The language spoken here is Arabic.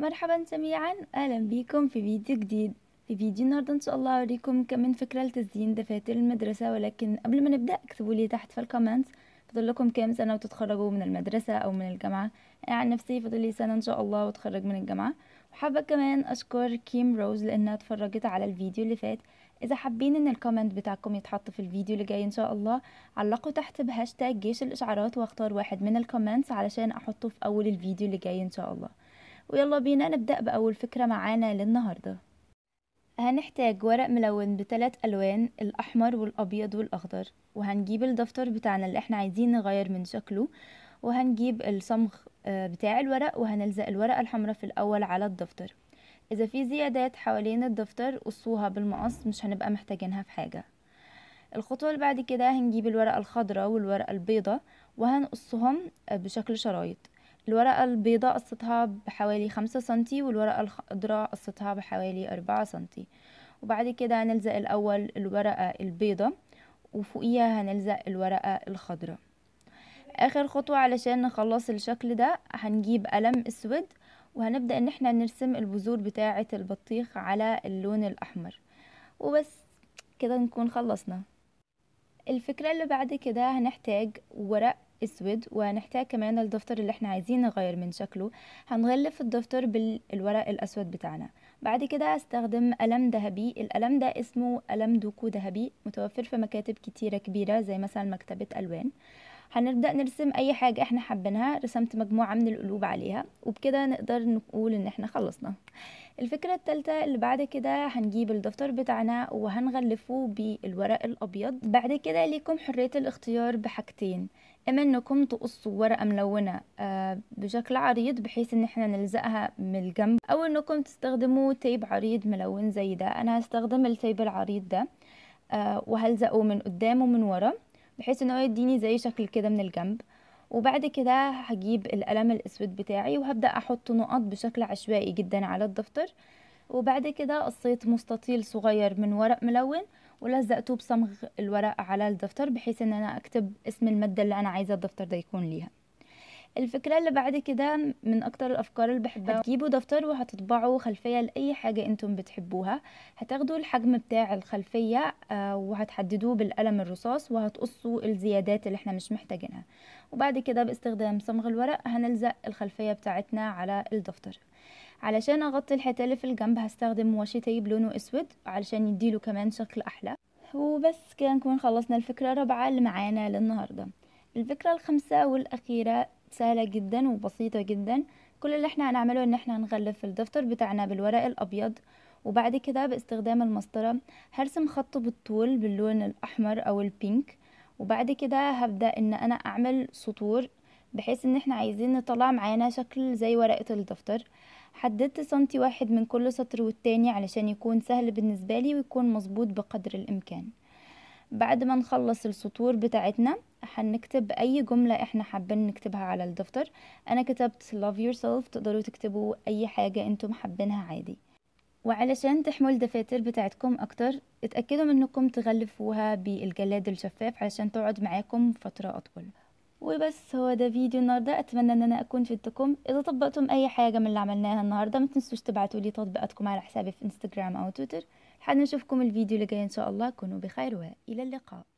مرحبا جميعا اهلا بكم في فيديو جديد في فيديو النهارده ان شاء الله هوريكم من فكره لتزيين دفاتر المدرسه ولكن قبل ما نبدا اكتبوا لي تحت في الكومنت فاضل لكم كام سنه وتتخرجوا من المدرسه او من الجامعه انا عن نفسي فاضل لي سنه ان شاء الله واتخرج من الجامعه وحابه كمان اشكر كيم روز لانها اتفرجت على الفيديو اللي فات اذا حابين ان الكومنت بتاعكم يتحط في الفيديو اللي جاي ان شاء الله علقوا تحت بهاشتاج جيش الاشعارات واختار واحد من الكومنتس علشان احطه في اول الفيديو اللي جاي ان شاء الله ويلا بينا نبدأ بأول فكرة معانا للنهاردة هنحتاج ورق ملون بثلاث ألوان الأحمر والأبيض والأخضر وهنجيب الدفتر بتاعنا اللي احنا عايزين نغير من شكله وهنجيب الصمغ آه، بتاع الورق وهنلزق الورقة الحمراء في الأول على الدفتر إذا في زيادات حوالين الدفتر قصوها بالمقص مش هنبقى محتاجينها في حاجة الخطوة اللي بعد كده هنجيب الورقة الخضراء والورقة البيضة وهنقصهم آه، بشكل شرايط الورقة البيضاء قصتها بحوالي خمسة سنتي والورقة الخضراء قصتها بحوالي أربعة سنتي وبعد كده هنلزق الأول الورقة البيضاء وفوقيها هنلزق الورقة الخضراء آخر خطوة علشان نخلص الشكل ده هنجيب قلم أسود وهنبدأ إن احنا نرسم البذور بتاعة البطيخ على اللون الأحمر وبس كده نكون خلصنا الفكرة اللي بعد كده هنحتاج ورق اسود وهنحتاج كمان الدفتر اللي احنا عايزين نغير من شكله هنغلف الدفتر بالورق الاسود بتاعنا بعد كده هستخدم قلم ذهبي القلم ده اسمه قلم دوكو ذهبي متوفر في مكاتب كتيرة كبيرة زي مثلا مكتبة الوان هنبدأ نرسم اي حاجة احنا حابينها رسمت مجموعة من القلوب عليها وبكده نقدر نقول ان احنا خلصنا الفكرة التالتة اللي بعد كده هنجيب الدفتر بتاعنا وهنغلفه بالورق الابيض بعد كده ليكم حرية الاختيار بحاجتين إما إنكم تقصوا ورقة ملونة آه، بشكل عريض بحيث إن إحنا نلزقها من الجنب أو إنكم تستخدموا تيب عريض ملون زي ده أنا هستخدم التيب العريض ده آه، وهلزقه من قدام ومن ورا بحيث إن هو يديني زي شكل كده من الجنب وبعد كده هجيب القلم الأسود بتاعي وهبدأ أحط نقط بشكل عشوائي جدا على الدفتر وبعد كده قصيت مستطيل صغير من ورق ملون ولزقته بصمغ الورق على الدفتر بحيث ان انا اكتب اسم المادة اللي انا عايزة الدفتر ده يكون ليها الفكرة اللي بعد كده من أكتر الأفكار اللي بحبها هتجيبوا دفتر وهتطبعوا خلفية لأي حاجة أنتم بتحبوها هتاخدوا الحجم بتاع الخلفية آه، وهتحددوه بالقلم الرصاص وهتقصوا الزيادات اللي احنا مش محتاجينها وبعد كده باستخدام صمغ الورق هنلزق الخلفية بتاعتنا على الدفتر علشان اغطي الحته اللي في الجنب هستخدم واشي تيب لونه اسود علشان يديله كمان شكل احلى وبس كده نكون خلصنا الفكره الرابعه اللي معانا للنهارده الفكره الخامسه والاخيره سهله جدا وبسيطه جدا كل اللي احنا هنعمله ان احنا هنغلف الدفتر بتاعنا بالورق الابيض وبعد كده باستخدام المسطرة هرسم خط بالطول باللون الأحمر أو البينك وبعد كده هبدأ إن أنا أعمل سطور بحيث إن احنا عايزين نطلع معانا شكل زي ورقة الدفتر حددت سنتي واحد من كل سطر والتاني علشان يكون سهل بالنسبة لي ويكون مظبوط بقدر الإمكان بعد ما نخلص السطور بتاعتنا هنكتب أي جملة إحنا حابين نكتبها على الدفتر أنا كتبت love yourself تقدروا تكتبوا أي حاجة أنتم حابينها عادي وعلشان تحموا الدفاتر بتاعتكم أكتر اتأكدوا من أنكم تغلفوها بالجلاد الشفاف علشان تقعد معاكم فترة أطول وبس هو ده فيديو النهارده اتمنى ان انا اكون فدتكم اذا طبقتم اي حاجه من اللي عملناها النهارده ما تنسوش تبعتوا لي تطبيقاتكم على حسابي في انستغرام او تويتر لحد نشوفكم الفيديو اللي جاي ان شاء الله كونوا بخير والى اللقاء